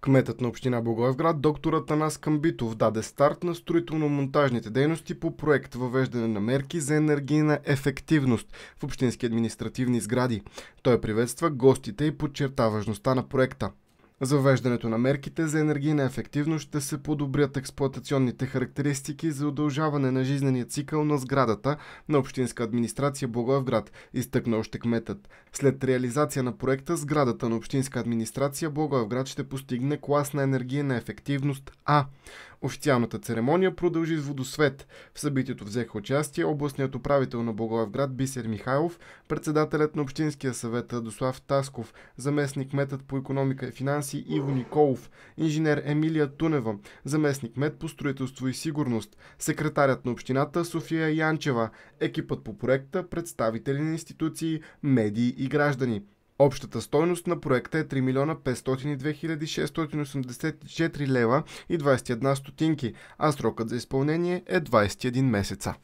Кметът на община Благоевград, доктор Атанас Камбитов, даде старт на строително-монтажните дейности по проект въвеждане на мерки за енергийна ефективност в общински административни сгради. Той приветства гостите и подчерта важността на проекта. Завеждането на мерките за енергийна ефективност ще се подобрят експлуатационните характеристики за удължаване на жизнения цикъл на сградата на Общинска администрация Благоевград, изтъкна още кметът. След реализация на проекта, сградата на Общинска администрация Благоевград ще постигне клас на енергийна ефективност А. Официалната церемония продължи с водосвет. В събитието взеха участие областният управител на Благоевград Бисер Михайлов, председателят на Общинския съвет Адослав Тасков, заместник метът по економика и финанси Иво Николов, инженер Емилия Тунева, заместник мет по строителство и сигурност, секретарят на общината София Янчева, екипът по проекта, представители на институции, медии и граждани. Общата стойност на проекта е 3 милиона 502 684 лева и 21 стотинки, а срокът за изпълнение е 21 месеца.